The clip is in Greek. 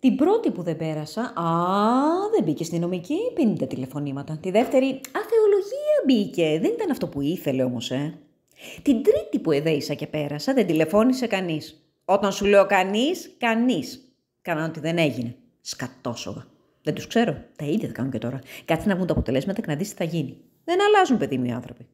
Την πρώτη που δεν πέρασα, α, δεν μπήκε στην νομική, τα τηλεφωνήματα. Τη δεύτερη, α, θεολογία μπήκε, δεν ήταν αυτό που ήθελε όμως, ε. Την τρίτη που εδέησα και πέρασα, δεν τηλεφώνησε κανείς. Όταν σου λέω κανείς, κανείς. κανάν ότι δεν έγινε. Σκατόσογα. Δεν τους ξέρω. Τα ίδια θα κάνουν και τώρα. Κάτι να βγουν τα αποτελέσματα και να δεις τι θα γίνει. Δεν αλλάζουν, παιδί μου, οι άνθρωποι.